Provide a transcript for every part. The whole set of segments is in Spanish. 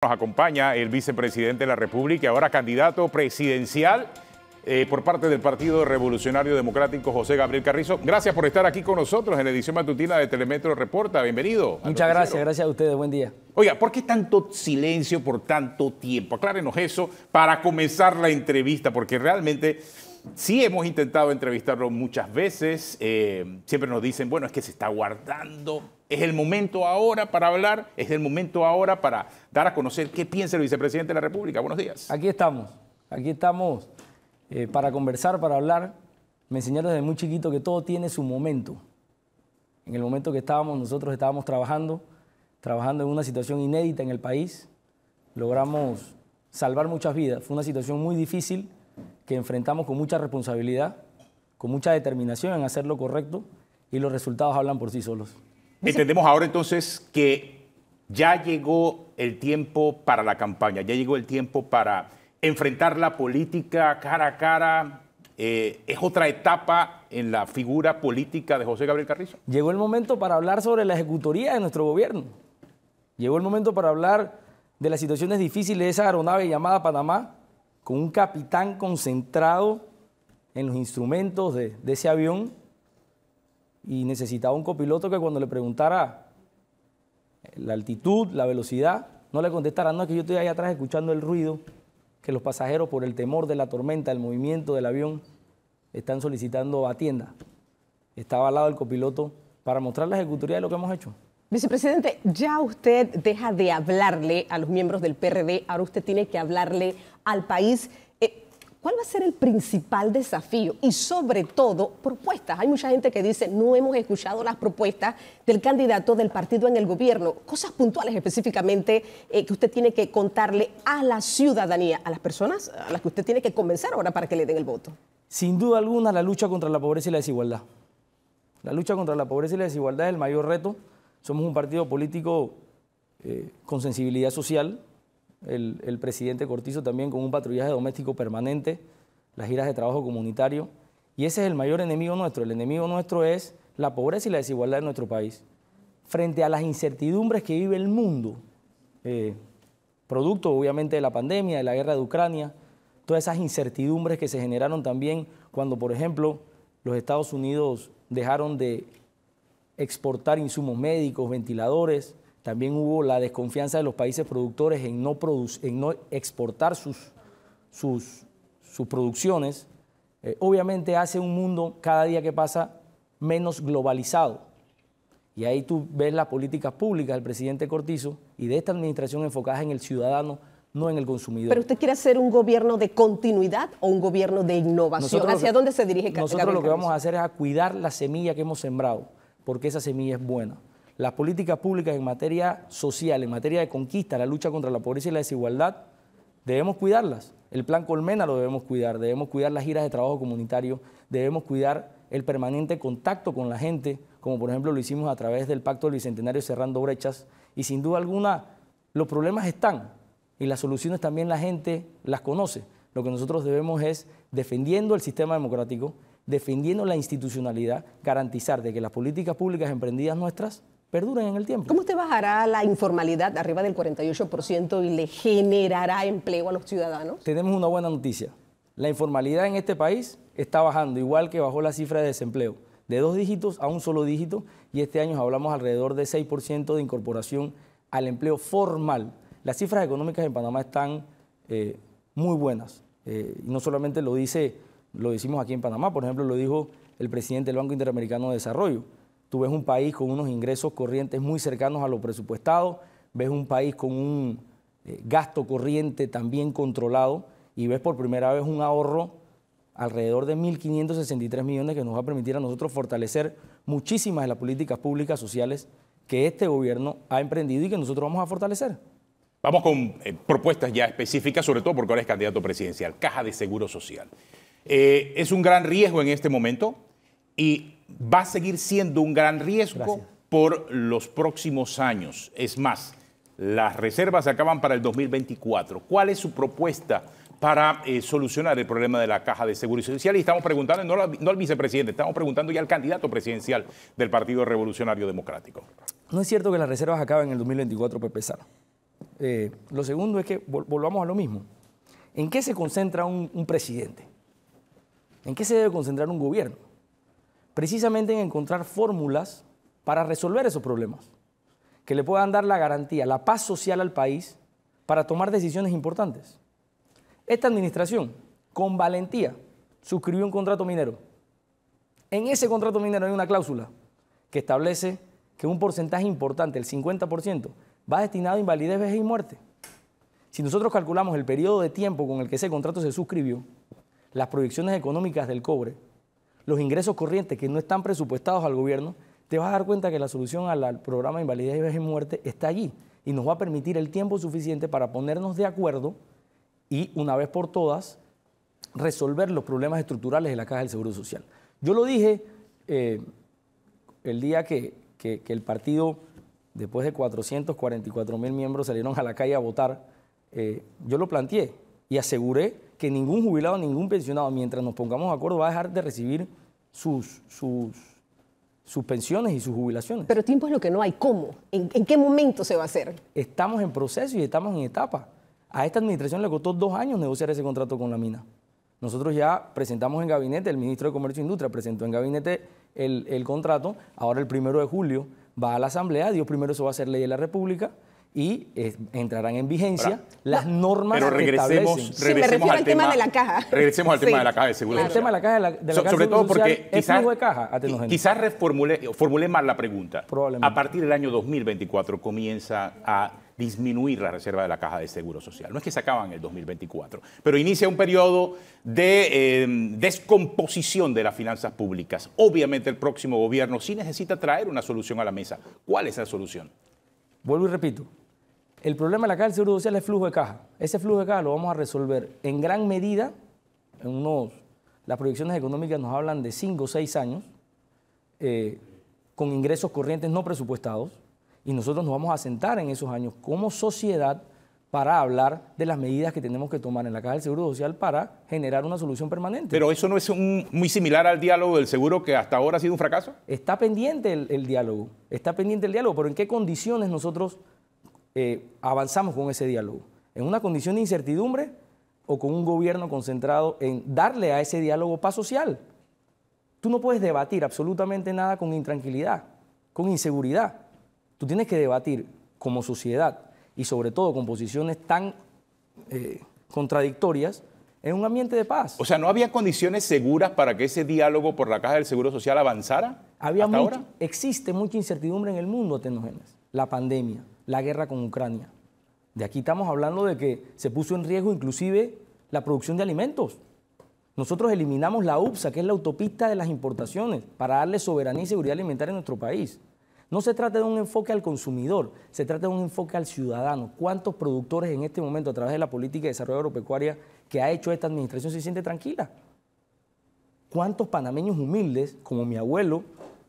Nos acompaña el vicepresidente de la República, ahora candidato presidencial eh, por parte del Partido Revolucionario Democrático, José Gabriel Carrizo. Gracias por estar aquí con nosotros en la edición matutina de Telemetro Reporta. Bienvenido. Muchas gracias, gracias a ustedes. Buen día. Oiga, ¿por qué tanto silencio por tanto tiempo? Aclárenos eso para comenzar la entrevista, porque realmente sí hemos intentado entrevistarlo muchas veces. Eh, siempre nos dicen, bueno, es que se está guardando es el momento ahora para hablar, es el momento ahora para dar a conocer qué piensa el vicepresidente de la República. Buenos días. Aquí estamos, aquí estamos eh, para conversar, para hablar. Me enseñaron desde muy chiquito que todo tiene su momento. En el momento que estábamos, nosotros estábamos trabajando, trabajando en una situación inédita en el país. Logramos salvar muchas vidas. Fue una situación muy difícil que enfrentamos con mucha responsabilidad, con mucha determinación en hacer lo correcto y los resultados hablan por sí solos. Entendemos ahora entonces que ya llegó el tiempo para la campaña, ya llegó el tiempo para enfrentar la política cara a cara. Eh, es otra etapa en la figura política de José Gabriel Carrizo. Llegó el momento para hablar sobre la ejecutoría de nuestro gobierno. Llegó el momento para hablar de las situaciones difíciles de esa aeronave llamada Panamá, con un capitán concentrado en los instrumentos de, de ese avión y necesitaba un copiloto que cuando le preguntara la altitud, la velocidad, no le contestara, no, es que yo estoy ahí atrás escuchando el ruido que los pasajeros por el temor de la tormenta, el movimiento del avión, están solicitando a Estaba al lado del copiloto para mostrar la ejecutoria de lo que hemos hecho. Vicepresidente, ya usted deja de hablarle a los miembros del PRD, ahora usted tiene que hablarle al país ¿Cuál va a ser el principal desafío? Y sobre todo, propuestas. Hay mucha gente que dice, no hemos escuchado las propuestas del candidato del partido en el gobierno. Cosas puntuales específicamente eh, que usted tiene que contarle a la ciudadanía, a las personas a las que usted tiene que convencer ahora para que le den el voto. Sin duda alguna, la lucha contra la pobreza y la desigualdad. La lucha contra la pobreza y la desigualdad es el mayor reto. Somos un partido político eh, con sensibilidad social, el, presidente Cortizo también con un patrullaje doméstico permanente, las giras de trabajo comunitario. Y ese es el mayor enemigo nuestro. El enemigo nuestro es la pobreza y la desigualdad de nuestro país. Frente a las incertidumbres que vive el mundo, eh, producto obviamente de la pandemia, de la guerra de Ucrania, todas esas incertidumbres que se generaron también cuando, por ejemplo, los Estados Unidos dejaron de exportar insumos médicos, ventiladores, también hubo la desconfianza de los países productores en no, en no exportar sus, sus, sus producciones. Eh, obviamente hace un mundo cada día que pasa menos globalizado. Y ahí tú ves las políticas públicas del presidente Cortizo y de esta administración enfocadas en el ciudadano, no en el consumidor. Pero usted quiere hacer un gobierno de continuidad o un gobierno de innovación. ¿Hacia dónde se dirige Nosotros lo que vamos a hacer es a cuidar la semilla que hemos sembrado, porque esa semilla es buena las políticas públicas en materia social, en materia de conquista, la lucha contra la pobreza y la desigualdad, debemos cuidarlas. El plan Colmena lo debemos cuidar, debemos cuidar las giras de trabajo comunitario, debemos cuidar el permanente contacto con la gente, como por ejemplo lo hicimos a través del Pacto del Bicentenario Cerrando Brechas, y sin duda alguna los problemas están y las soluciones también la gente las conoce. Lo que nosotros debemos es, defendiendo el sistema democrático, defendiendo la institucionalidad, garantizar de que las políticas públicas emprendidas nuestras perduren en el tiempo. ¿Cómo usted bajará la informalidad arriba del 48% y le generará empleo a los ciudadanos? Tenemos una buena noticia. La informalidad en este país está bajando, igual que bajó la cifra de desempleo, de dos dígitos a un solo dígito, y este año hablamos alrededor de 6% de incorporación al empleo formal. Las cifras económicas en Panamá están eh, muy buenas. Eh, y no solamente lo dice, lo decimos aquí en Panamá, por ejemplo, lo dijo el presidente del Banco Interamericano de Desarrollo Tú ves un país con unos ingresos corrientes muy cercanos a lo presupuestado, ves un país con un eh, gasto corriente también controlado y ves por primera vez un ahorro alrededor de 1.563 millones que nos va a permitir a nosotros fortalecer muchísimas de las políticas públicas sociales que este gobierno ha emprendido y que nosotros vamos a fortalecer. Vamos con eh, propuestas ya específicas, sobre todo porque ahora es candidato presidencial, caja de seguro social. Eh, es un gran riesgo en este momento y va a seguir siendo un gran riesgo por los próximos años. Es más, las reservas acaban para el 2024. ¿Cuál es su propuesta para eh, solucionar el problema de la caja de seguridad social? Y estamos preguntando, no, al vicepresidente, estamos preguntando ya al candidato presidencial del Partido Revolucionario Democrático. No es cierto que las reservas acaban en el 2024, Pepe eh, lo segundo es que volvamos a lo mismo. ¿En qué se concentra un presidente? ¿En qué se debe concentrar un gobierno? precisamente en encontrar fórmulas para resolver esos problemas, que le puedan dar la garantía, la paz social al país para tomar decisiones importantes. Esta administración, con valentía, suscribió un contrato minero. En ese contrato minero hay una cláusula que establece que un porcentaje importante, el 50%, va destinado a invalidez, vejez y muerte. Si nosotros calculamos el periodo de tiempo con el que ese contrato se suscribió, las proyecciones económicas del cobre los ingresos corrientes que no están presupuestados al gobierno, te vas a dar cuenta que la solución al, programa de invalidez y vejez muerte está allí y nos va a permitir el tiempo suficiente para ponernos de acuerdo y una vez por todas resolver los problemas estructurales de la Caja del Seguro Social. Yo lo dije eh, el día que, el partido, después de 444 mil miembros, salieron a la calle a votar, eh, yo lo planteé y aseguré que ningún jubilado, ningún pensionado, mientras nos pongamos de acuerdo, va a dejar de recibir sus, sus, sus pensiones y sus jubilaciones. Pero tiempo es lo que no hay. ¿Cómo? ¿En, qué momento se va a hacer? Estamos en proceso y estamos en etapa. A esta administración le costó dos años negociar ese contrato con la mina. Nosotros ya presentamos en gabinete, el ministro de Comercio e Industria presentó en gabinete el, el contrato, ahora el primero de julio va a la Asamblea, Dios primero eso va a ser ley de la República, y eh, entrarán en vigencia las normas regresemos, Regresemos al, tema, de la caja. Regresemos al tema de la caja de seguridad. El tema de la caja de Sobre todo porque quizás, quizás formulé mal la pregunta. Probablemente. A partir del año 2024 comienza a disminuir la reserva de la caja de seguro social. No es que se acaba en el 2024, pero inicia un periodo de eh, descomposición de las finanzas públicas. Obviamente el próximo gobierno sí necesita traer una solución a la mesa. ¿Cuál es la solución? Vuelvo y repito, el problema de la caja del Seguro Social es el flujo de caja. Ese flujo de caja lo vamos a resolver en gran medida, las proyecciones económicas nos hablan de 5 o 6 años, eh, con ingresos corrientes no presupuestados, y nosotros nos vamos a sentar en esos años como sociedad para hablar de las medidas que tenemos que tomar en la Caja del Seguro Social para generar una solución permanente. Pero eso no es muy similar al diálogo del seguro que hasta ahora ha sido un fracaso. Está pendiente el diálogo, está pendiente el diálogo, pero en qué condiciones nosotros eh, avanzamos con ese diálogo? ¿En una condición de incertidumbre o con un gobierno concentrado en darle a ese diálogo paz social? Tú no puedes debatir absolutamente nada con intranquilidad, con inseguridad. Tú tienes que debatir como sociedad y sobre todo con posiciones tan eh, contradictorias en un ambiente de paz. O sea, ¿no había condiciones seguras para que ese diálogo por la Caja del Seguro Social avanzara? Había mucho, Existe mucha incertidumbre en el mundo, Atenogenes la pandemia, la guerra con Ucrania. De aquí estamos hablando de que se puso en riesgo inclusive la producción de alimentos. Nosotros eliminamos la UPSA, que es la autopista de las importaciones, para darle soberanía y seguridad alimentaria a nuestro país. No se trata de un enfoque al consumidor, se trata de un enfoque al ciudadano. ¿Cuántos productores en este momento, a través de la política de desarrollo agropecuaria que ha hecho esta administración, se siente tranquila? ¿Cuántos panameños humildes, como mi abuelo,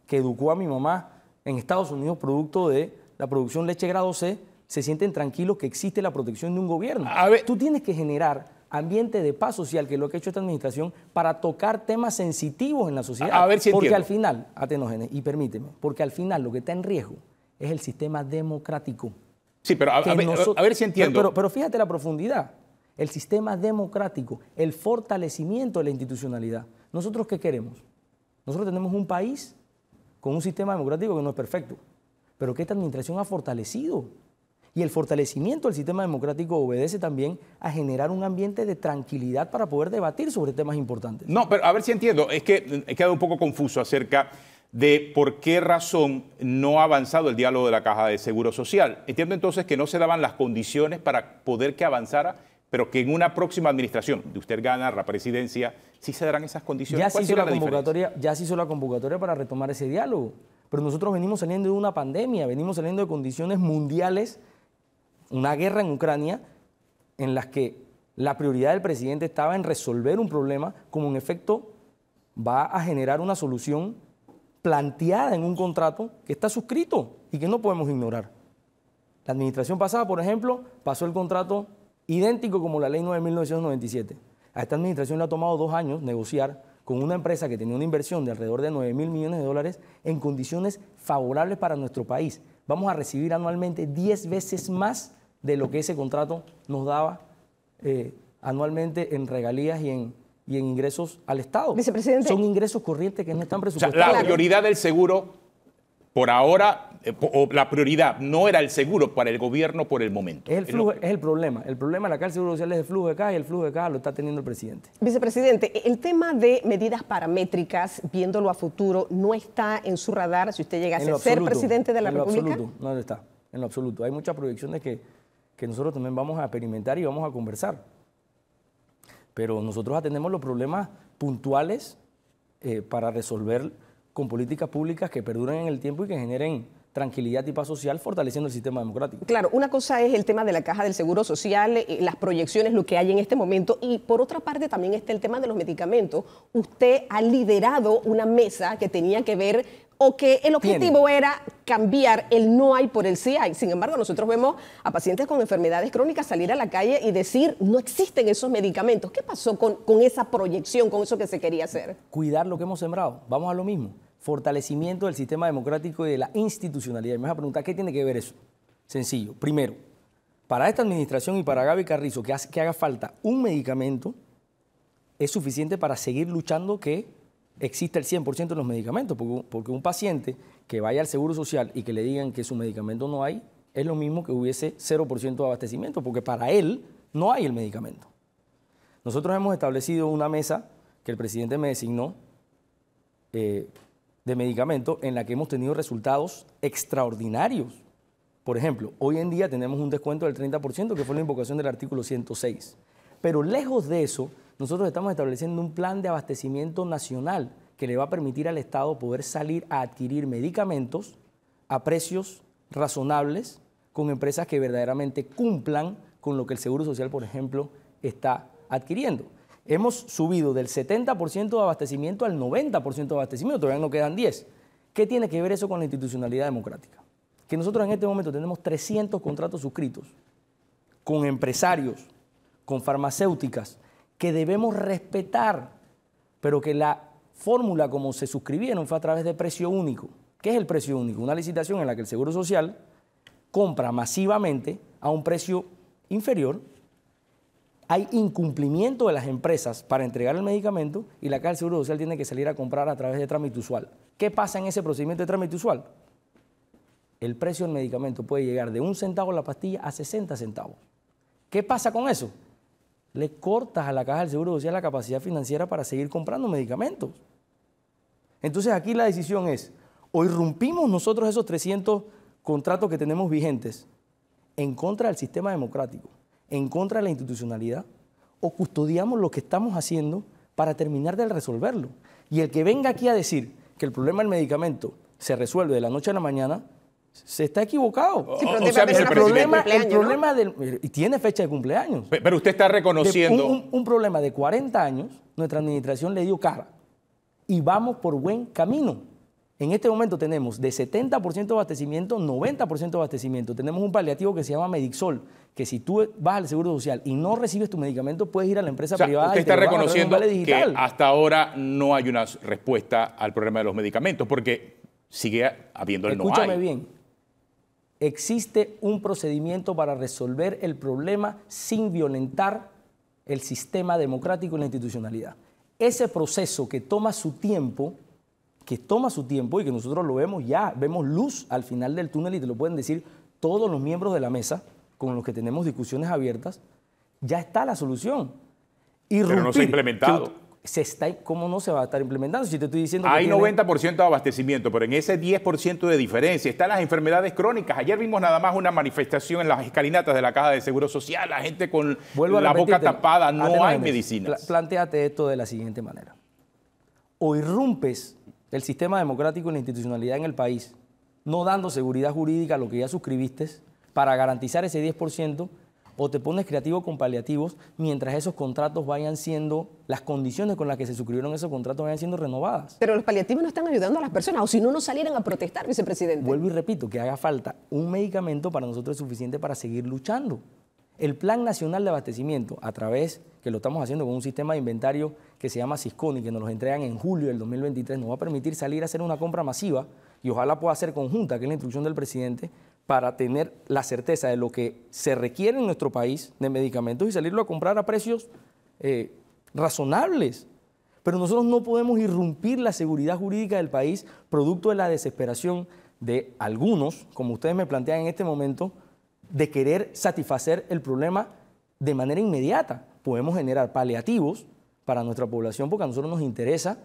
que educó a mi mamá en Estados Unidos producto de la producción leche grado C, se sienten tranquilos que existe la protección de un gobierno. Tú tienes que generar ambiente de paz social, que es lo que ha hecho esta administración, para tocar temas sensitivos en la sociedad. A ver si Porque al final, Atenógenes, y permíteme, porque al final lo que está en riesgo es el sistema democrático. Sí, pero a, ver, si entiendo. pero fíjate la profundidad. El sistema democrático, el fortalecimiento de la institucionalidad. ¿Nosotros qué queremos? Nosotros tenemos un país con un sistema democrático que no es perfecto pero que esta administración ha fortalecido. Y el fortalecimiento del sistema democrático obedece también a generar un ambiente de tranquilidad para poder debatir sobre temas importantes. No, pero a ver si entiendo, es que he quedado un poco confuso acerca de por qué razón no ha avanzado el diálogo de la Caja de Seguro Social. Entiendo entonces que no se daban las condiciones para poder que avanzara, pero que en una próxima administración, de usted ganar la presidencia, sí se darán esas condiciones. Ya, se hizo convocatoria, ya se hizo la convocatoria para retomar ese diálogo. Pero nosotros venimos saliendo de una pandemia, venimos saliendo de condiciones mundiales, una guerra en Ucrania, en las que la prioridad del presidente estaba en resolver un problema como un efecto va a generar una solución planteada en un contrato que está suscrito y que no podemos ignorar. La administración pasada, por ejemplo, pasó el contrato idéntico como la ley 9.997. A esta administración le ha tomado dos años negociar con una empresa que tenía una inversión de alrededor de 9 mil millones de dólares en condiciones favorables para nuestro país. Vamos a recibir anualmente 10 veces más de lo que ese contrato nos daba eh, anualmente en regalías y en, y en ingresos al Estado. Vicepresidente. Son ingresos corrientes que no están presupuestados. la prioridad del seguro por ahora, eh, la prioridad no era el seguro para el gobierno por el momento. Es el, es, el problema. El problema de la cárcel social es el flujo de caja y el flujo de caja lo está teniendo el presidente. Vicepresidente, el tema de medidas paramétricas, viéndolo a futuro, ¿no está en su radar si usted llegase a ser presidente de la República? En lo absoluto, no está. En lo absoluto. Hay muchas proyecciones que, que nosotros también vamos a experimentar y vamos a conversar. Pero nosotros atendemos los problemas puntuales eh, para resolver con políticas públicas que perduren en el tiempo y que generen tranquilidad y paz social fortaleciendo el sistema democrático. Claro, una cosa es el tema de la caja del Seguro Social, eh, las proyecciones, lo que hay en este momento, y por otra parte también está el tema de los medicamentos. Usted ha liderado una mesa que tenía que ver o que el objetivo era cambiar el no hay por el sí hay. Sin embargo, nosotros vemos a pacientes con enfermedades crónicas salir a la calle y decir, no existen esos medicamentos. ¿Qué pasó con, esa proyección, con eso que se quería hacer? Cuidar lo que hemos sembrado. Vamos a lo mismo. Fortalecimiento del sistema democrático y de la institucionalidad. Me vas a preguntar, ¿qué tiene que ver eso? Sencillo. Primero, para esta administración y para Gaby Carrizo, que, que haga falta un medicamento es suficiente para seguir luchando que existe el 100% de los medicamentos, porque, un paciente que vaya al Seguro Social y que le digan que su medicamento no hay, es lo mismo que hubiese 0% de abastecimiento, porque para él no hay el medicamento. Nosotros hemos establecido una mesa que el presidente me designó eh, de medicamentos en la que hemos tenido resultados extraordinarios. Por ejemplo, hoy en día tenemos un descuento del 30%, que fue la invocación del artículo 106. Pero lejos de eso, nosotros estamos estableciendo un plan de abastecimiento nacional que le va a permitir al Estado poder salir a adquirir medicamentos a precios razonables con empresas que verdaderamente cumplan con lo que el Seguro Social, por ejemplo, está adquiriendo. Hemos subido del 70% de abastecimiento al 90% de abastecimiento, todavía no quedan 10. ¿Qué tiene que ver eso con la institucionalidad democrática? Que nosotros en este momento tenemos 300 contratos suscritos con empresarios, con farmacéuticas, que debemos respetar, pero que la fórmula como se suscribieron fue a través de precio único. ¿Qué es el precio único? Una licitación en la que el Seguro Social compra masivamente a un precio inferior. Hay incumplimiento de las empresas para entregar el medicamento y la Caja del Seguro Social tiene que salir a comprar a través de trámite usual. ¿Qué pasa en ese procedimiento de trámite usual? El precio del medicamento puede llegar de un centavo la pastilla a 60 centavos. ¿Qué pasa con eso? le cortas a la caja del Seguro Social la capacidad financiera para seguir comprando medicamentos. Entonces aquí la decisión es, o irrumpimos nosotros esos 300 contratos que tenemos vigentes en contra del sistema democrático, en contra de la institucionalidad, o custodiamos lo que estamos haciendo para terminar de resolverlo. Y el que venga aquí a decir que el problema del medicamento se resuelve de la noche a la mañana, se está equivocado. el, problema, el problema del... Y tiene fecha de cumpleaños. Pero usted está reconociendo... Un, problema de 40 años, nuestra administración le dio cara. Y vamos por buen camino. En este momento tenemos de 70% de abastecimiento, 90% de abastecimiento. Tenemos un paliativo que se llama Medixol, que si tú vas al Seguro Social y no recibes tu medicamento, puedes ir a la empresa privada. Usted está reconociendo que hasta ahora no hay una respuesta al problema de los medicamentos, porque sigue habiendo el Escúchame no hay. bien, existe un procedimiento para resolver el problema sin violentar el sistema democrático y la institucionalidad. Ese proceso que toma su tiempo, que toma su tiempo y que nosotros lo vemos ya, vemos luz al final del túnel y te lo pueden decir todos los miembros de la mesa con los que tenemos discusiones abiertas, ya está la solución. Pero no se ha implementado está, ¿cómo no se va a estar implementando? Si te estoy diciendo Hay 90% de abastecimiento, pero en ese 10% de diferencia están las enfermedades crónicas. Ayer vimos nada más una manifestación en las escalinatas de la Caja de Seguro Social, la gente con la boca tapada, no hay medicinas. Plantéate esto de la siguiente manera. O irrumpes el sistema democrático y la institucionalidad en el país, no dando seguridad jurídica a lo que ya suscribiste para garantizar ese 10%, o te pones creativo con paliativos mientras esos contratos vayan siendo, las condiciones con las que se suscribieron esos contratos vayan siendo renovadas. Pero los paliativos no están ayudando a las personas, o si no, no salieran a protestar, vicepresidente. Vuelvo y repito, que haga falta un medicamento para nosotros es suficiente para seguir luchando. El Plan Nacional de Abastecimiento, a través, que lo estamos haciendo con un sistema de inventario que se llama y que nos lo entregan en julio del 2023, nos va a permitir salir a hacer una compra masiva y ojalá pueda ser conjunta, que es la instrucción del presidente, para tener la certeza de lo que se requiere en nuestro país de medicamentos y salirlo a comprar a precios eh, razonables. Pero nosotros no podemos irrumpir la seguridad jurídica del país producto de la desesperación de algunos, como ustedes me plantean en este momento, de querer satisfacer el problema de manera inmediata. Podemos generar paliativos para nuestra población porque a nosotros nos interesa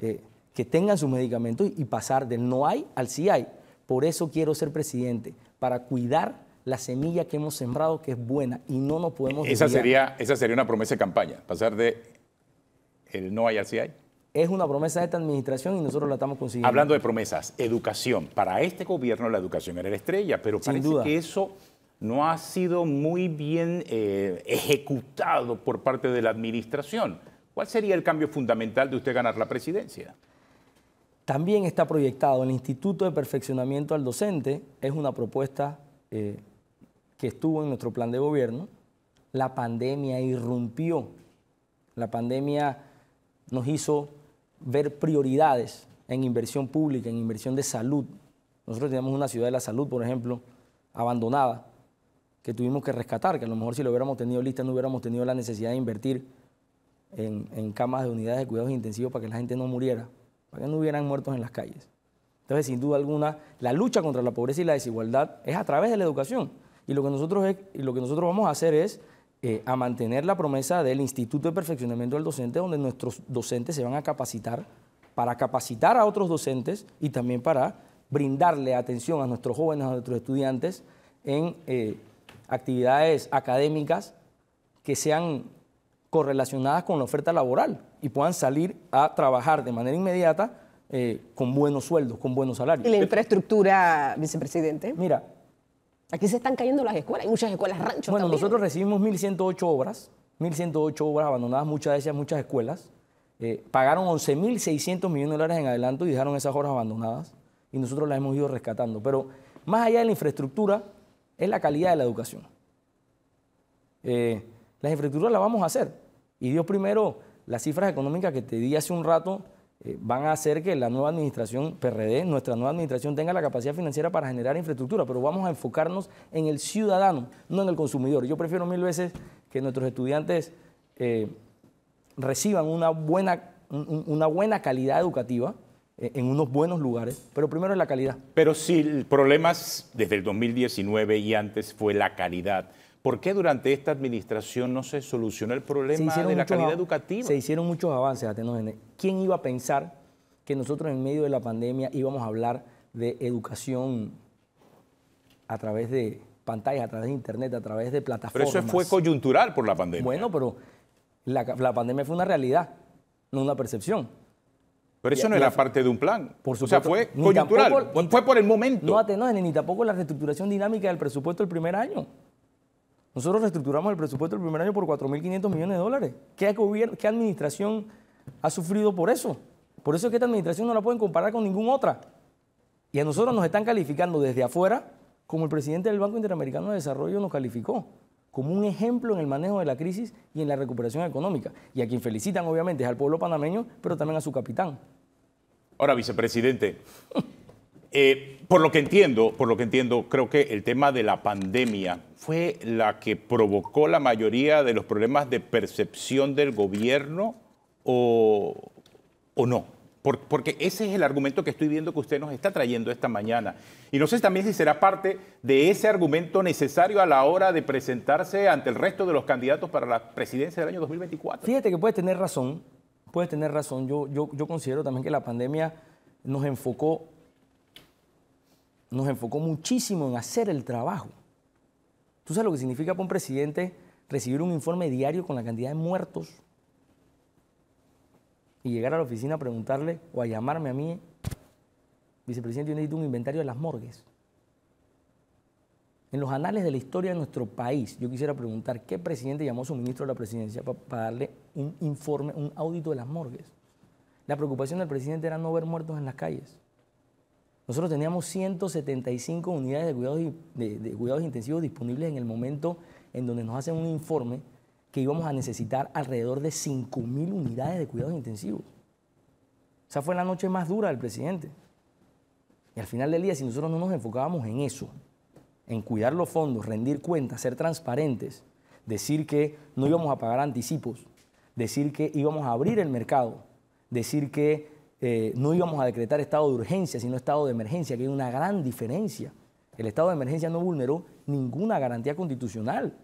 eh, que tengan sus medicamentos y pasar del no hay al sí hay. Por eso quiero ser presidente, para cuidar la semilla que hemos sembrado, que es buena, y no nos podemos... Esa, sería, esa sería una promesa de campaña, pasar de el no hay así hay. Es una promesa de esta administración y nosotros la estamos consiguiendo. Hablando de promesas, educación. Para este gobierno la educación era la estrella, pero parece que eso no ha sido muy bien eh, ejecutado por parte de la administración. ¿Cuál sería el cambio fundamental de usted ganar la presidencia? También está proyectado el Instituto de Perfeccionamiento al Docente, es una propuesta eh, que estuvo en nuestro plan de gobierno. La pandemia irrumpió, la pandemia nos hizo ver prioridades en inversión pública, en inversión de salud. Nosotros teníamos una ciudad de la salud, por ejemplo, abandonada, que tuvimos que rescatar, que a lo mejor si lo hubiéramos tenido lista no hubiéramos tenido la necesidad de invertir en camas de unidades de cuidados intensivos para que la gente no muriera que no hubieran muertos en las calles. Entonces, sin duda alguna, la lucha contra la pobreza y la desigualdad es a través de la educación. Y lo que nosotros, lo que nosotros vamos a hacer es eh, a mantener la promesa del Instituto de Perfeccionamiento del Docente, donde nuestros docentes se van a capacitar para capacitar a otros docentes y también para brindarle atención a nuestros jóvenes, a nuestros estudiantes en eh, actividades académicas que sean correlacionadas con la oferta laboral y puedan salir a trabajar de manera inmediata eh, con buenos sueldos, con buenos salarios. ¿Y la infraestructura, vicepresidente? Mira. Aquí se están cayendo las escuelas, hay muchas escuelas ranchos. Bueno, nosotros recibimos 1.108 obras, 1.108 obras abandonadas, muchas de ellas, muchas escuelas. Eh, pagaron 11.600 millones de dólares en adelanto y dejaron esas obras abandonadas y nosotros las hemos ido rescatando. Pero más allá de la infraestructura, es la calidad de la educación. Eh, las infraestructuras las vamos a hacer, y Dios primero, las cifras económicas que te di hace un rato eh, van a hacer que la nueva administración PRD, nuestra nueva administración, tenga la capacidad financiera para generar infraestructura, pero vamos a enfocarnos en el ciudadano, no en el consumidor. Yo prefiero mil veces que nuestros estudiantes eh, reciban una buena, calidad educativa, eh, en unos buenos lugares, pero primero es la calidad. Pero si el problema desde el 2019 y antes fue la calidad, ¿Por qué durante esta administración no se solucionó el problema de la calidad educativa? Se hicieron muchos avances, Atenógenes. ¿Quién iba a pensar que nosotros en medio de la pandemia íbamos a hablar de educación a través de pantallas, a través de internet, a través de plataformas? Pero eso fue coyuntural por la pandemia. Bueno, pero la, pandemia fue una realidad, no una percepción. Pero eso no era parte de un plan. Por supuesto, o sea, fue coyuntural, fue por el momento. No, Atenógenes, ni tampoco la reestructuración dinámica del presupuesto el primer año. Nosotros reestructuramos el presupuesto el primer año por 4.500 millones de dólares. ¿Qué, ¿Qué administración ha sufrido por eso? Por eso es que esta administración no la pueden comparar con ninguna otra. Y a nosotros nos están calificando desde afuera, como el presidente del Banco Interamericano de Desarrollo nos calificó, como un ejemplo en el manejo de la crisis y en la recuperación económica. Y a quien felicitan, obviamente, es al pueblo panameño, pero también a su capitán. Ahora, vicepresidente, Eh, por lo que entiendo, por lo que entiendo, creo que el tema de la pandemia fue la que provocó la mayoría de los problemas de percepción del gobierno o, no. porque ese es el argumento que estoy viendo que usted nos está trayendo esta mañana. Y no sé también si será parte de ese argumento necesario a la hora de presentarse ante el resto de los candidatos para la presidencia del año 2024. Fíjate que puede tener razón, puede tener razón. Yo, yo, yo considero también que la pandemia nos enfocó nos enfocó muchísimo en hacer el trabajo. ¿Tú sabes lo que significa para un presidente recibir un informe diario con la cantidad de muertos? Y llegar a la oficina a preguntarle o a llamarme a mí, vicepresidente, yo necesito un inventario de las morgues. En los anales de la historia de nuestro país, yo quisiera preguntar qué presidente llamó a su ministro de la presidencia para, darle un informe, un audito de las morgues. La preocupación del presidente era no ver muertos en las calles. Nosotros teníamos 175 unidades de cuidados, intensivos disponibles en el momento en donde nos hacen un informe que íbamos a necesitar alrededor de 5.000 unidades de cuidados intensivos. Esa fue la noche más dura del presidente. Y al final del día, si nosotros no nos enfocábamos en eso, en cuidar los fondos, rendir cuentas, ser transparentes, decir que no íbamos a pagar anticipos, decir que íbamos a abrir el mercado, decir que eh, no íbamos a decretar estado de urgencia, sino estado de emergencia, que hay una gran diferencia. El estado de emergencia no vulneró ninguna garantía constitucional.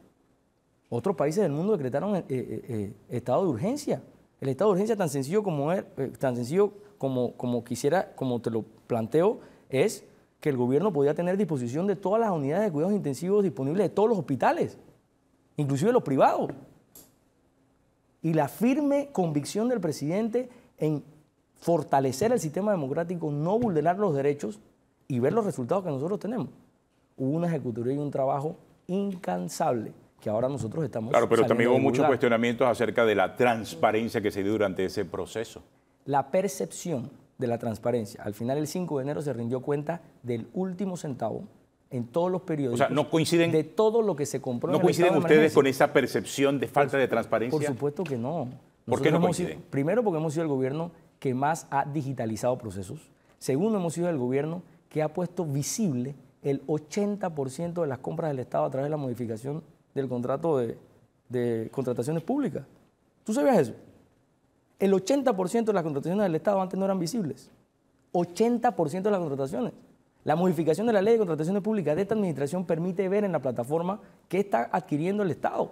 Otros países del mundo decretaron eh, eh, estado de urgencia. El estado de urgencia tan sencillo como es, tan sencillo como, como quisiera, como te lo planteo, es que el gobierno podía tener disposición de todas las unidades de cuidados intensivos disponibles de todos los hospitales, inclusive los privados. Y la firme convicción del presidente en fortalecer el sistema democrático, no vulnerar los derechos y ver los resultados que nosotros tenemos. Hubo una ejecutoria y un trabajo incansable que ahora nosotros estamos... Claro, pero también hubo muchos cuestionamientos acerca de la transparencia que se dio durante ese proceso. La percepción de la transparencia. Al final, el 5 de enero se rindió cuenta del último centavo en todos los periodos. O sea, no coinciden... De todo lo que se compró ¿No en coinciden ustedes con esa percepción de falta de transparencia? Por supuesto que no. ¿Por qué no coinciden? primero porque hemos sido el gobierno que más ha digitalizado procesos. Segundo, hemos sido el gobierno que ha puesto visible el 80% de las compras del Estado a través de la modificación del contrato de, de contrataciones públicas. ¿Tú sabías eso? El 80% de las contrataciones del Estado antes no eran visibles. 80% de las contrataciones. La modificación de la ley de contrataciones públicas de esta administración permite ver en la plataforma qué está adquiriendo el Estado.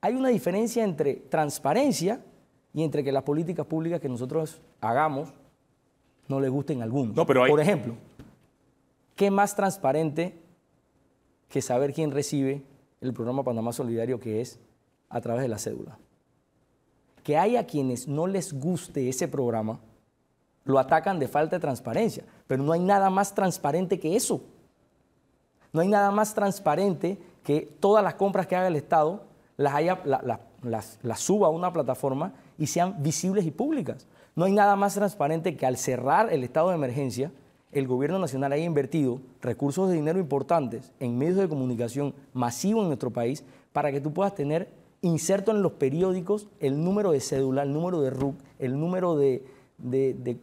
Hay una diferencia entre transparencia y entre que las políticas públicas que nosotros hagamos no le gusten a algunos. pero Por ejemplo, ¿qué más transparente que saber quién recibe el programa Panamá Solidario que es a través de la cédula? Que haya quienes no les guste ese programa, lo atacan de falta de transparencia, pero no hay nada más transparente que eso. No hay nada más transparente que todas las compras que haga el Estado las haya, las, suba a una plataforma y sean visibles y públicas. No hay nada más transparente que al cerrar el estado de emergencia, el gobierno nacional haya invertido recursos de dinero importantes en medios de comunicación masivos en nuestro país para que tú puedas tener inserto en los periódicos el número de cédula, el número de RUC, el número de, de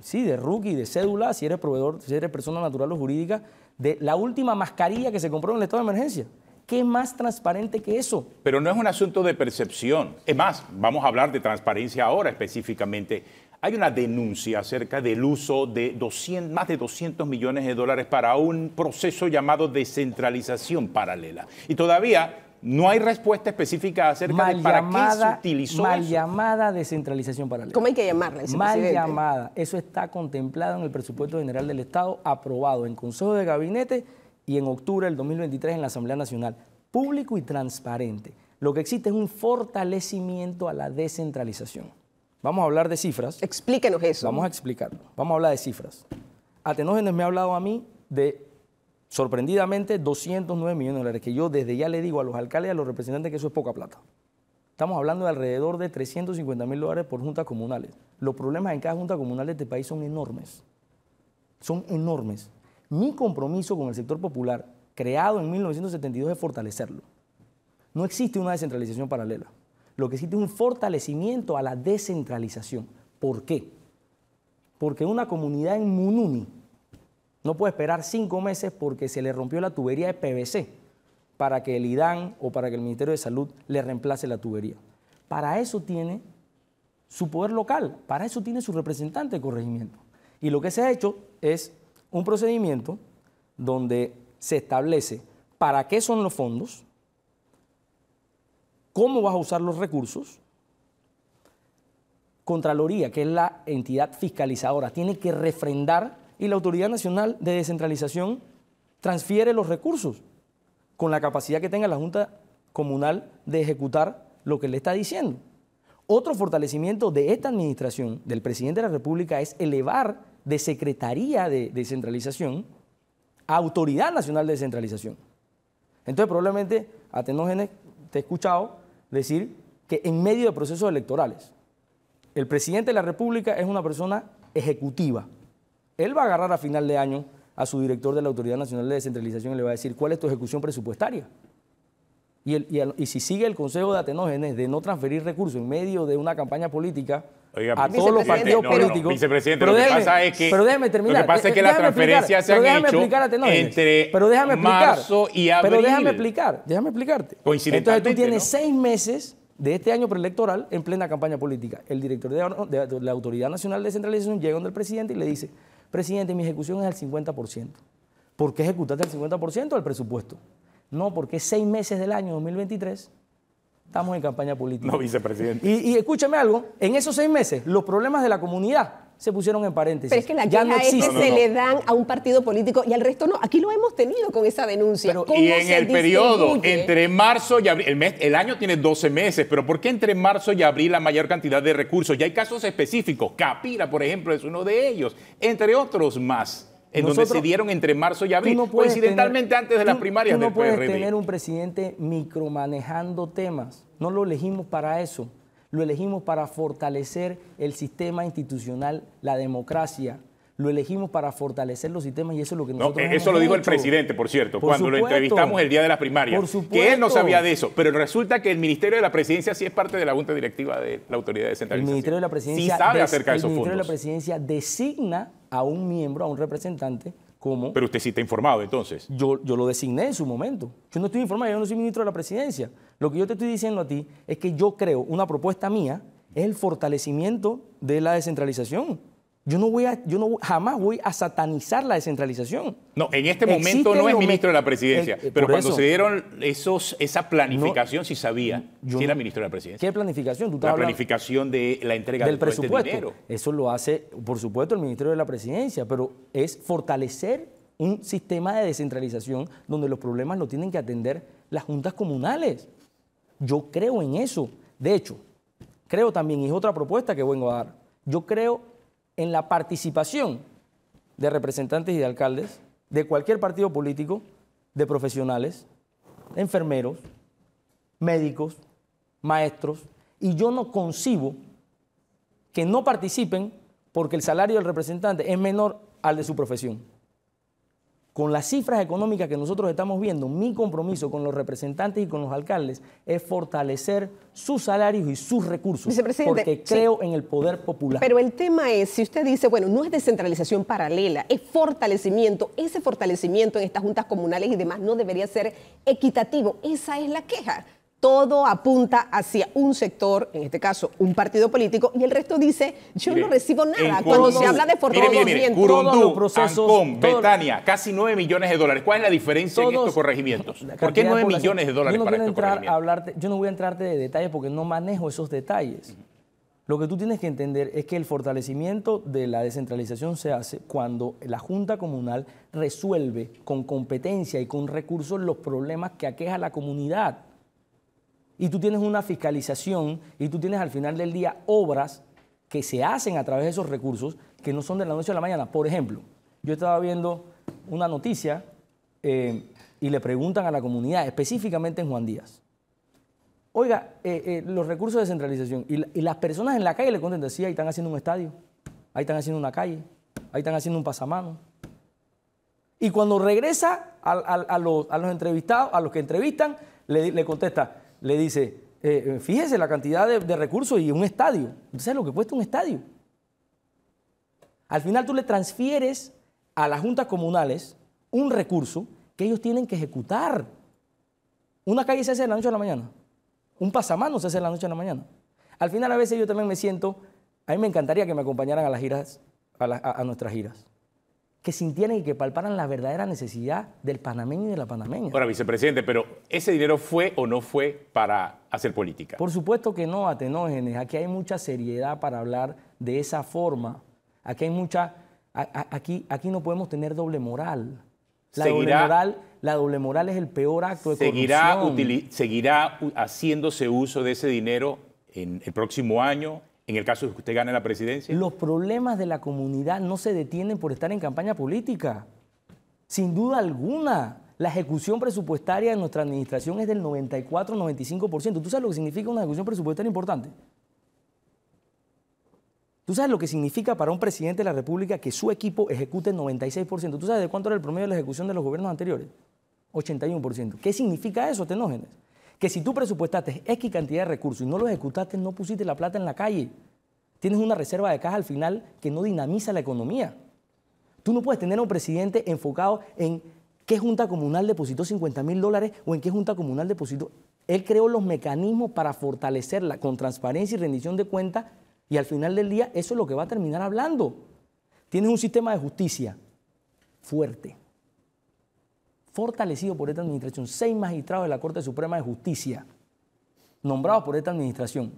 sí, de RUC y de cédula, si eres proveedor, si eres persona natural o jurídica, de la última mascarilla que se compró en el estado de emergencia. ¿Qué más transparente que eso? Pero no es un asunto de percepción. Es más, vamos a hablar de transparencia ahora específicamente. Hay una denuncia acerca del uso de más de 200 millones de dólares para un proceso llamado descentralización paralela. Y todavía no hay respuesta específica acerca de para qué se utilizó. Mal llamada descentralización paralela. ¿Cómo hay que llamarla? Mal llamada. Eso está contemplado en el presupuesto general del Estado, aprobado en Consejo de Gabinete y en octubre del 2023 en la Asamblea Nacional, público y transparente. Lo que existe es un fortalecimiento a la descentralización. Vamos a hablar de cifras. Explíquenos eso. Vamos a explicarlo. Vamos a hablar de cifras. Atenógenes me ha hablado a mí de, sorprendidamente, 209 millones de dólares, que yo desde ya le digo a los alcaldes y a los representantes que eso es poca plata. Estamos hablando de alrededor de 350 mil dólares por juntas comunales. Los problemas en cada junta comunal de este país son enormes. Son enormes. Mi compromiso con el sector popular, creado en 1972, es fortalecerlo. No existe una descentralización paralela. Lo que existe es un fortalecimiento a la descentralización. ¿Por qué? Porque una comunidad en Mununi no puede esperar cinco meses porque se le rompió la tubería de PVC para que el IDAN o para que el Ministerio de Salud le reemplace la tubería. Para eso tiene su poder local, para eso tiene su representante de corregimiento. Y lo que se ha hecho es un procedimiento donde se establece para qué son los fondos, cómo vas a usar los recursos. Contraloría, que es la entidad fiscalizadora, tiene que refrendar y la Autoridad Nacional de Descentralización transfiere los recursos con la capacidad que tenga la Junta Comunal de ejecutar lo que le está diciendo. Otro fortalecimiento de esta administración, del presidente de la República, es elevar de Secretaría de Descentralización a Autoridad Nacional de Descentralización. Entonces, probablemente, Atenógenes, te he escuchado decir que en medio de procesos electorales, el presidente de la República es una persona ejecutiva. Él va a agarrar a final de año a su director de la Autoridad Nacional de Descentralización y le va a decir cuál es tu ejecución presupuestaria. Y, y si sigue el consejo de Atenógenes de no transferir recursos en medio de una campaña política a todos los partidos políticos. vicepresidente, pero lo que pasa es que, pero déjame terminar, lo que pasa es que las transferencias se ha déjame hecho no, entre pero déjame marzo y abril. Pero déjame explicar, déjame explicarte. Entonces tú tienes seis meses de este año preelectoral en plena campaña política. El director de, la Autoridad Nacional de Centralización llega donde el presidente y le dice, presidente, mi ejecución es al 50%. ¿Por qué ejecutaste el 50% del presupuesto? No, porque seis meses del año 2023 Estamos en campaña política. No, vicepresidente. Y, escúchame algo, en esos seis meses, los problemas de la comunidad se pusieron en paréntesis. Pero es que la ya no se le dan a un partido político y al resto no. Aquí lo hemos tenido con esa denuncia. y en el periodo entre marzo y abril, el, mes, el año tiene 12 meses, pero ¿por qué entre marzo y abril la mayor cantidad de recursos? Ya hay casos específicos. Capira, por ejemplo, es uno de ellos, entre otros más en donde se dieron entre marzo y abril, coincidentalmente antes de las primarias no del tener un presidente micromanejando temas. No lo elegimos para eso, lo elegimos para fortalecer el sistema institucional, la democracia. Lo elegimos para fortalecer los sistemas y eso es lo que nosotros. No, eso lo dijo el presidente, por cierto, cuando lo entrevistamos el día de las primarias. Que él no sabía de eso, pero resulta que el Ministerio de la Presidencia sí es parte de la Junta Directiva de la Autoridad de Centralización. El Ministerio de la Presidencia. sabe acerca de esos El Ministerio de la Presidencia designa a un miembro, a un representante, como... Pero usted sí está informado entonces. Yo, yo lo designé en su momento. Yo no estoy informado, yo no soy ministro de la presidencia. Lo que yo te estoy diciendo a ti es que yo creo, una propuesta mía, es el fortalecimiento de la descentralización. Yo no voy a, yo no jamás voy a satanizar la descentralización. No, en este momento no es ministro de la presidencia, eh, pero cuando se dieron esos, esa planificación, ¿si sabía yo era ministro de la presidencia. ¿Qué planificación? la planificación de la entrega del presupuesto. Eso lo hace, por supuesto, el ministro de la presidencia, pero es fortalecer un sistema de descentralización donde los problemas lo tienen que atender las juntas comunales. Yo creo en eso. De hecho, creo también, y es otra propuesta que vengo a dar, yo creo en la participación de representantes y de alcaldes de cualquier partido político, de profesionales, enfermeros, médicos, maestros, y yo no concibo que no participen porque el salario del representante es menor al de su profesión. Con las cifras económicas que nosotros estamos viendo, mi compromiso con los representantes y con los alcaldes es fortalecer sus salarios y sus recursos, porque creo en el poder popular. Pero el tema es, si usted dice, bueno, no es descentralización paralela, es fortalecimiento, ese fortalecimiento en estas juntas comunales y demás no debería ser equitativo, esa es la queja todo apunta hacia un sector, en este caso un partido político, y el resto dice, yo no recibo nada. Cuando se habla de fortalecimiento, de los procesos, Betania, casi 9 millones de dólares. ¿Cuál es la diferencia en estos corregimientos? ¿Por qué 9 millones de dólares para yo no voy a entrarte de detalles porque no manejo esos detalles. Lo que tú tienes que entender es que el fortalecimiento de la descentralización se hace cuando la Junta Comunal resuelve con competencia y con recursos los problemas que aqueja la comunidad y tú tienes una fiscalización y tú tienes al final del día obras que se hacen a través de esos recursos que no son de la noche a la mañana. Por ejemplo, yo estaba viendo una noticia eh, y le preguntan a la comunidad, específicamente en Juan Díaz, oiga, eh, eh, los recursos de centralización y, las personas en la calle le contestan, sí, ahí están haciendo un estadio, ahí están haciendo una calle, ahí están haciendo un pasamano. Y cuando regresa a, los, entrevistados, a los que entrevistan, le contesta, le dice, eh, eh, fíjese la cantidad de, recursos y un estadio. ¿Sabes lo que cuesta un estadio? Al final tú le transfieres a las juntas comunales un recurso que ellos tienen que ejecutar. Una calle se hace de la noche a la mañana. Un pasamano se hace de la noche a la mañana. Al final a veces yo también me siento, a mí me encantaría que me acompañaran a las giras, a nuestras giras que sintieran y que palparan la verdadera necesidad del panameño y de la panameña. Ahora, vicepresidente, pero ¿ese dinero fue o no fue para hacer política? Por supuesto que no, Atenógenes. Aquí hay mucha seriedad para hablar de esa forma. Aquí hay mucha... Aquí, aquí no podemos tener doble moral. La, doble moral, es el peor acto de seguirá corrupción. Seguirá haciéndose uso de ese dinero en el próximo año, en el caso de que usted gane la presidencia? Los problemas de la comunidad no se detienen por estar en campaña política. Sin duda alguna, la ejecución presupuestaria de nuestra administración es del 94-95%. ¿Tú sabes lo que significa una ejecución presupuestaria importante? ¿Tú sabes lo que significa para un presidente de la República que su equipo ejecute el 96%? ¿Tú sabes de cuánto era el promedio de la ejecución de los gobiernos anteriores? 81%. ¿Qué significa eso, Tenógenes? que si tú presupuestaste X cantidad de recursos y no lo ejecutaste, no pusiste la plata en la calle. Tienes una reserva de caja al final que no dinamiza la economía. Tú no puedes tener a un presidente enfocado en qué junta comunal depositó 50 mil dólares o en qué junta comunal depositó. Él creó los mecanismos para fortalecerla con transparencia y rendición de cuentas y al final del día eso es lo que va a terminar hablando. Tienes un sistema de justicia fuerte, fortalecido por esta administración, seis magistrados de la Corte Suprema de Justicia, nombrados por esta administración.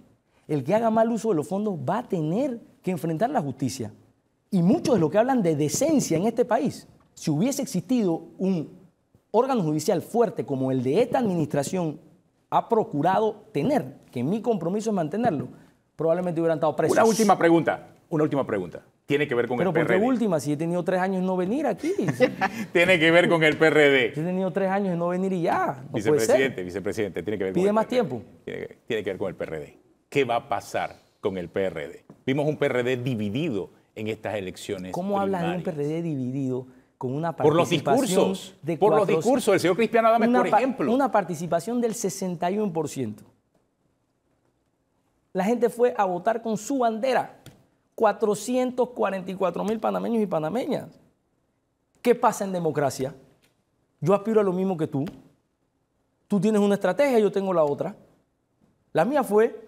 El que haga mal uso de los fondos va a tener que enfrentar la justicia. Y muchos de los que hablan de decencia en este país, si hubiese existido un órgano judicial fuerte como el de esta administración ha procurado tener, que mi compromiso es mantenerlo, probablemente hubieran estado presos. Una última pregunta, una última pregunta tiene que ver con el PRD. Pero por pues, última, si he tenido tres años no venir aquí. tiene que ver con el PRD. Si he tenido tres años no venir y ya. vicepresidente, vicepresidente, tiene que ver Pide con el más tiempo. Tiene que, ver con el PRD. ¿Qué va a pasar con el PRD? Vimos un PRD dividido en estas elecciones. ¿Cómo hablan hablas de un PRD dividido? con una participación por los discursos, por los discursos del señor Cristiano Adames, por ejemplo. Una participación del 61%. La gente fue a votar con su bandera. 444 mil panameños y panameñas. ¿Qué pasa en democracia? Yo aspiro a lo mismo que tú. Tú tienes una estrategia, yo tengo la otra. La mía fue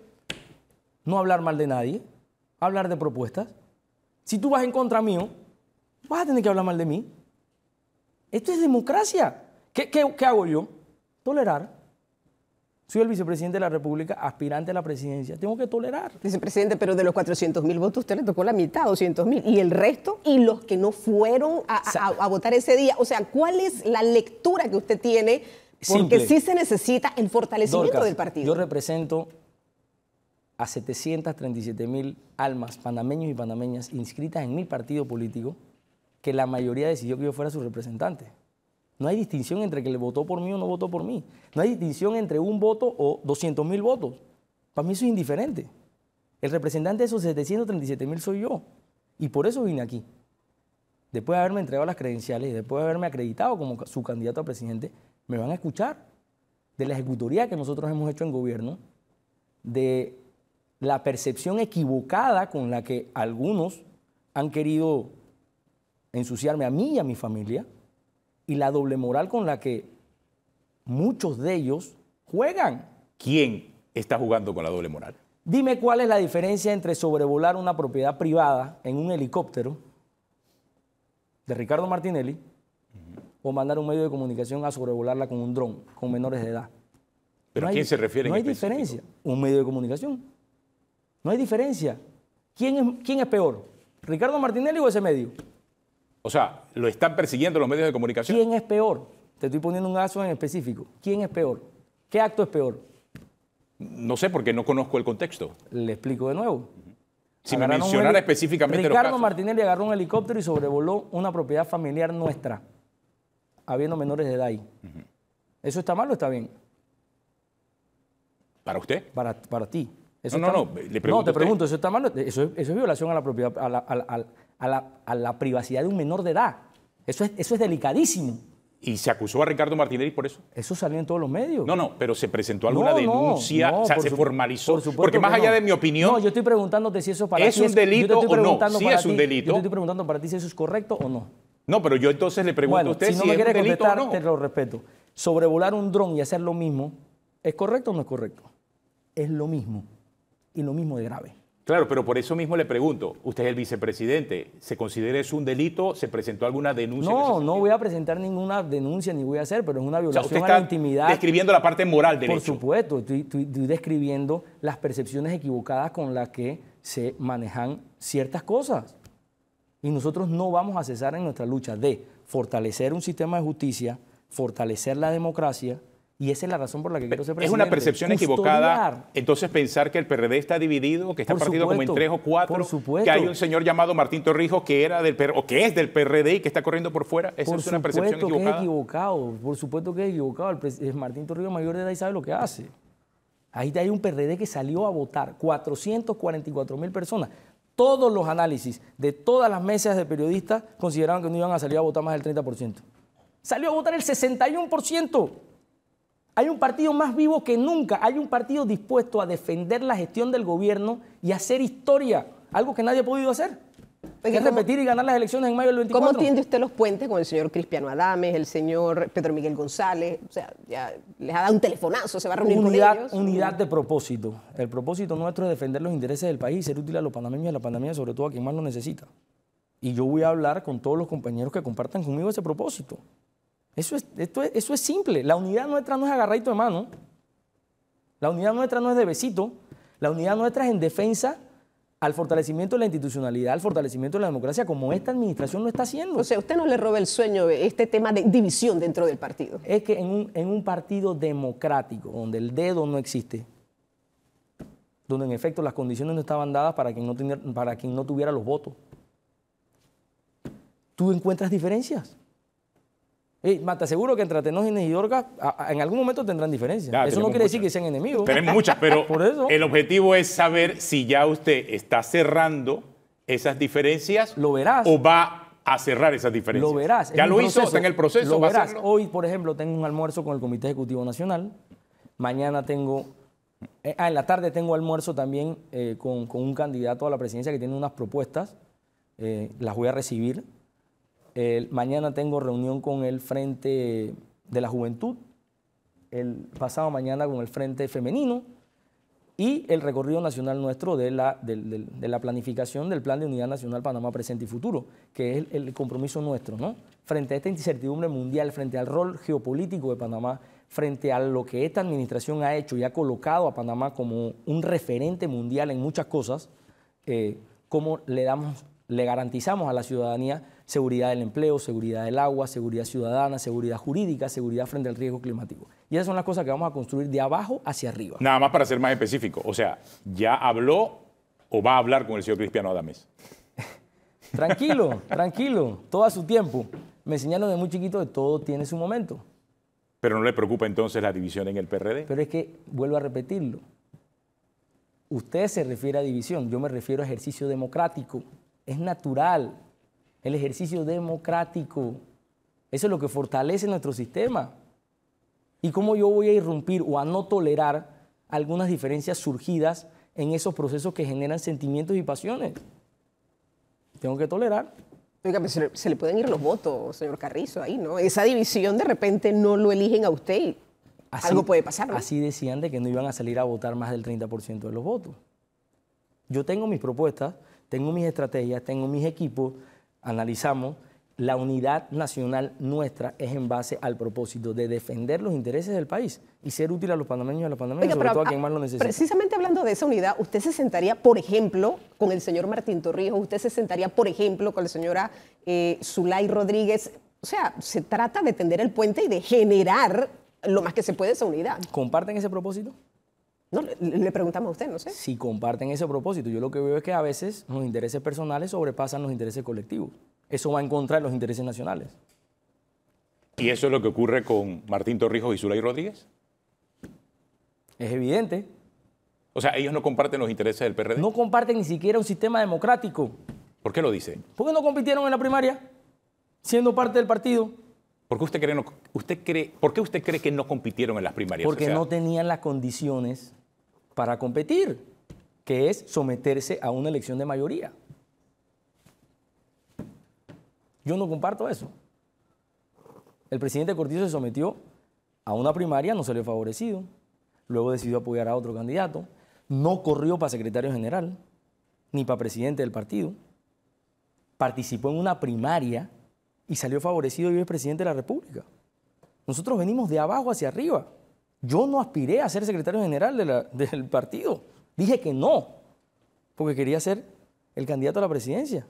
no hablar mal de nadie, hablar de propuestas. Si tú vas en contra mío, vas a tener que hablar mal de mí. Esto es democracia. ¿Qué, qué hago yo? Tolerar. Soy el vicepresidente de la República, aspirante a la presidencia. Tengo que tolerar. Vicepresidente, pero de los 400 mil votos usted le tocó la mitad, 200 mil. ¿Y el resto? ¿Y los que no fueron a, votar ese día? O sea, ¿cuál es la lectura que usted tiene? Porque sí se necesita el fortalecimiento del partido. Yo represento a 737 mil almas panameños y panameñas inscritas en mi partido político que la mayoría decidió que yo fuera su representante. No hay distinción entre que le votó por mí o no votó por mí. No hay distinción entre un voto o 200 mil votos. Para mí eso es indiferente. El representante de esos 737 mil soy yo. Y por eso vine aquí. Después de haberme entregado las credenciales y después de haberme acreditado como su candidato a presidente, me van a escuchar de la ejecutoría que nosotros hemos hecho en gobierno, de la percepción equivocada con la que algunos han querido ensuciarme a mí y a mi familia y la doble moral con la que muchos de ellos juegan. ¿Quién está jugando con la doble moral? Dime cuál es la diferencia entre sobrevolar una propiedad privada en un helicóptero de Ricardo Martinelli o mandar un medio de comunicación a sobrevolarla con un dron con menores de edad. ¿Pero a quién se refiere? No hay diferencia. Un medio de comunicación. No hay diferencia. ¿Quién es, quién es peor? ¿Ricardo Martinelli o ese medio? O sea, lo están persiguiendo los medios de comunicación. ¿Quién es peor? Te estoy poniendo un caso en específico. ¿Quién es peor? ¿Qué acto es peor? No sé porque no conozco el contexto. Le explico de nuevo. Si me mencionara específicamente Ricardo los le agarró un helicóptero y sobrevoló una propiedad familiar nuestra, habiendo menores de edad ahí. ¿Eso está mal o está bien? ¿Para usted? Para, para ti. no, no, no, No, te pregunto, ¿eso está mal? Eso, es violación a la propiedad, a a la, privacidad de un menor de edad. Eso es, eso es delicadísimo. ¿Y se acusó a Ricardo Martínez por eso? Eso salió en todos los medios. No, no, pero se presentó alguna denuncia, o sea, se formalizó. porque más allá de mi opinión. No, yo estoy preguntándote si eso para es un delito o no. Sí es un delito. Yo te estoy preguntando para ti si eso es correcto o no. No, pero yo entonces le pregunto a usted si, no me es un delito o no. Te lo respeto. Sobrevolar un dron y hacer lo mismo, ¿es correcto o no es correcto? Es lo mismo y lo mismo de grave. Claro, pero por eso mismo le pregunto, usted es el vicepresidente, ¿se considera eso un delito? ¿Se presentó alguna denuncia? No, no voy a presentar ninguna denuncia ni voy a hacer, pero es una violación o intimidad. usted Describiendo la parte moral del hecho. Por supuesto, estoy, describiendo las percepciones equivocadas con las que se manejan ciertas cosas. Y nosotros no vamos a cesar en nuestra lucha de fortalecer un sistema de justicia, fortalecer la democracia y esa es la razón por la que quiero ser presidente. Es una percepción equivocada. Entonces pensar que el PRD está dividido, que está partido como en tres o cuatro, por que hay un señor llamado Martín Torrijos que era del o que es del PRD y que está corriendo por fuera. Esa es una percepción equivocada. equivocado. Por supuesto que es equivocado. Martín Torrijos mayor de edad y sabe lo que hace. Ahí hay un PRD que salió a votar 444 mil personas. Todos los análisis de todas las mesas de periodistas consideraban que no iban a salir a votar más del 30%. Salió a votar el 61%. Hay un partido más vivo que nunca, hay un partido dispuesto a defender la gestión del gobierno y hacer historia, algo que nadie ha podido hacer. ¿Qué es repetir y ganar las elecciones en mayo del 24. ¿Cómo tiende usted los puentes con el señor Cristiano Adames, el señor Pedro Miguel González? O sea, ya les ha dado un telefonazo, se va a reunir unidad, con ellos. Unidad de propósito. El propósito nuestro es defender los intereses del país ser útil a los panameños y a la pandemia, sobre todo a quien más lo necesita. Y yo voy a hablar con todos los compañeros que compartan conmigo ese propósito. Eso es, eso es simple. La unidad nuestra no es agarradito de mano. La unidad nuestra no es de besito. La unidad nuestra es en defensa al fortalecimiento de la institucionalidad, al fortalecimiento de la democracia, como esta administración lo está haciendo. O sea, usted no le roba el sueño de este tema de división dentro del partido. Es que en un, partido democrático, donde el dedo no existe, donde en efecto las condiciones no estaban dadas para no, para quien no tuviera los votos, tú encuentras diferencias te aseguro que entre Atenógenes y Orgas en algún momento tendrán diferencias. eso no quiere decir que sean enemigos. Tenemos muchas, pero el objetivo es saber si ya usted está cerrando esas diferencias. O va a cerrar esas diferencias. Ya lo hizo, está en el proceso. Hoy, por ejemplo, tengo un almuerzo con el Comité Ejecutivo Nacional. Mañana tengo. Eh, ah, en la tarde tengo almuerzo también eh, con, un candidato a la presidencia que tiene unas propuestas. Eh, las voy a recibir mañana tengo reunión con el Frente de la Juventud, el pasado mañana con el Frente Femenino y el recorrido nacional nuestro de la, planificación del Plan de Unidad Nacional Panamá Presente y Futuro, que es el, compromiso nuestro, ¿no? Frente a esta incertidumbre mundial, frente al rol geopolítico de Panamá, frente a lo que esta administración ha hecho y ha colocado a Panamá como un referente mundial en muchas cosas, eh, cómo le, damos, le garantizamos a la ciudadanía seguridad del empleo, seguridad del agua, seguridad ciudadana, seguridad jurídica, seguridad frente al riesgo climático. Y esas son las cosas que vamos a construir de abajo hacia arriba. Nada más para ser más específico, o sea, ya habló o va a hablar con el señor Cristiano Adames. tranquilo, tranquilo, todo a su tiempo. Me enseñaron de muy chiquito que todo tiene su momento. Pero no le preocupa entonces la división en el PRD. Pero es que, vuelvo a repetirlo, usted se refiere a división, yo me refiero a ejercicio democrático. Es natural, el ejercicio democrático. Eso es lo que fortalece nuestro sistema. ¿Y cómo yo voy a irrumpir o a no tolerar algunas diferencias surgidas en esos procesos que generan sentimientos y pasiones? Tengo que tolerar. Oiga, pero se, le, pueden ir los votos, señor Carrizo, ahí, ¿no? Esa división de repente no lo eligen a usted. Algo puede pasar. Así decían de que no iban a salir a votar más del 30% de los votos. Yo tengo mis propuestas, tengo mis estrategias, tengo mis equipos, analizamos, la unidad nacional nuestra es en base al propósito de defender los intereses del país y ser útil a los panameños y a panameños. panameños, sobre todo a, quien más lo necesita. Precisamente hablando de esa unidad, usted se sentaría, por ejemplo, con el señor Martín Torrijos, usted se sentaría, por ejemplo, con la señora eh, Zulay Rodríguez. O sea, se trata de tender el puente y de generar lo más que se puede esa unidad. ¿Comparten ese propósito? No, le preguntamos a usted, no sé. Si comparten ese propósito, yo lo que veo es que a veces los intereses personales sobrepasan los intereses colectivos. Eso va en contra de los intereses nacionales. ¿Y eso es lo que ocurre con Martín Torrijos y Zulay Rodríguez? Es evidente. O sea, ellos no comparten los intereses del PRD. No comparten ni siquiera un sistema democrático. ¿Por qué lo dicen? Porque no compitieron en la primaria siendo parte del partido? ¿Por qué usted cree, usted cree que no compitieron en las primarias? Porque no tenían las condiciones para competir, que es someterse a una elección de mayoría. Yo no comparto eso. El presidente Cortizo se sometió a una primaria, no salió favorecido, luego decidió apoyar a otro candidato, no corrió para secretario general, ni para presidente del partido, participó en una primaria y salió favorecido y hoy es presidente de la República. Nosotros venimos de abajo hacia arriba. Yo no aspiré a ser secretario general del partido. Dije que no, porque quería ser el candidato a la presidencia.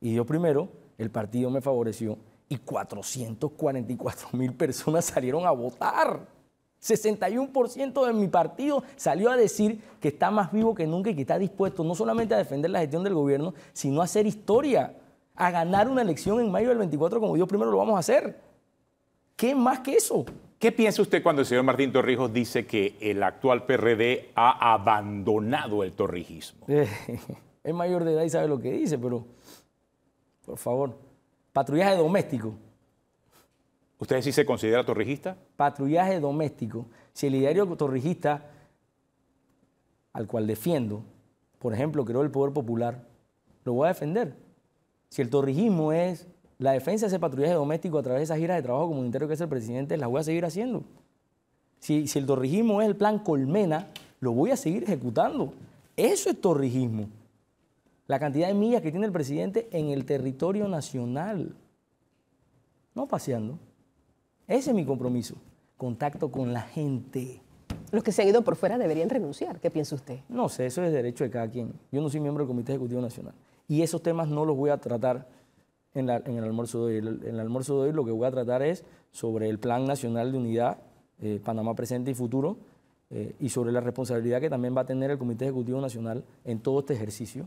Y yo primero, el partido me favoreció y 444 mil personas salieron a votar. 61% de mi partido salió a decir que está más vivo que nunca y que está dispuesto no solamente a defender la gestión del gobierno, sino a hacer historia, a ganar una elección en mayo del 24 como Dios primero lo vamos a hacer. ¿Qué más que eso? ¿Qué piensa usted cuando el señor Martín Torrijos dice que el actual PRD ha abandonado el torrijismo? Eh, es mayor de edad y sabe lo que dice, pero por favor, patrullaje doméstico. ¿Usted sí se considera torrijista? Patrullaje doméstico. Si el ideario torrijista, al cual defiendo, por ejemplo, creo el poder popular, lo voy a defender. Si el torrijismo es la defensa de ese patrullaje doméstico a través de esas giras de trabajo comunitario que hace el presidente, las voy a seguir haciendo. Si, el torrijismo es el plan colmena, lo voy a seguir ejecutando. Eso es torrijismo. La cantidad de millas que tiene el presidente en el territorio nacional. No paseando. Ese es mi compromiso. Contacto con la gente. Los que se han ido por fuera deberían renunciar. ¿Qué piensa usted? No sé, eso es derecho de cada quien. Yo no soy miembro del Comité Ejecutivo Nacional. Y esos temas no los voy a tratar en, el almuerzo de hoy. almuerzo de hoy lo que voy a tratar es sobre el Plan Nacional de Unidad eh, Panamá Presente y Futuro eh, y sobre la responsabilidad que también va a tener el Comité Ejecutivo Nacional en todo este ejercicio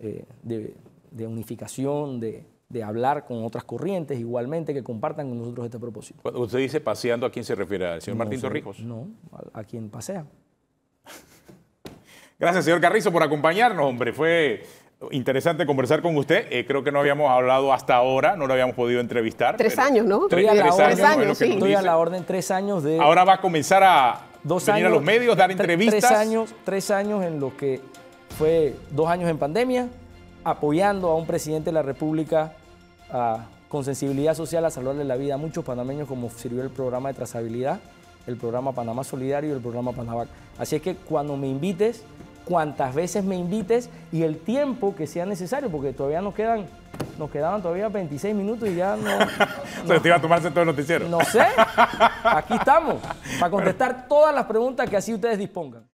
eh, de, unificación, de, hablar con otras corrientes igualmente que compartan con nosotros este propósito. usted dice paseando, ¿a quién se refiere? ¿Al señor Martín Torrijos? No, a, quién quien pasea. Gracias, señor Carrizo, por acompañarnos, hombre. Fue Interesante conversar con usted. Eh, creo que no habíamos hablado hasta ahora, no lo habíamos podido entrevistar. Tres años, ¿no? Tres, Estoy a la orden, años, sí. Estoy a la orden tres años de... Ahora va a comenzar a dos venir a los medios, dar entrevistas. Tres años, tres años en los que fue dos años en pandemia, apoyando a un presidente de la República ah, con sensibilidad social a salvarle la vida a muchos panameños, como sirvió el programa de trazabilidad, el programa Panamá Solidario y el programa Panavac. Así es que cuando me invites Cuántas veces me invites y el tiempo que sea necesario, porque todavía nos quedan, nos quedaban todavía 26 minutos y ya no. no Se te iba a tomarse todo el noticiero. No sé. Aquí estamos para contestar todas las preguntas que así ustedes dispongan.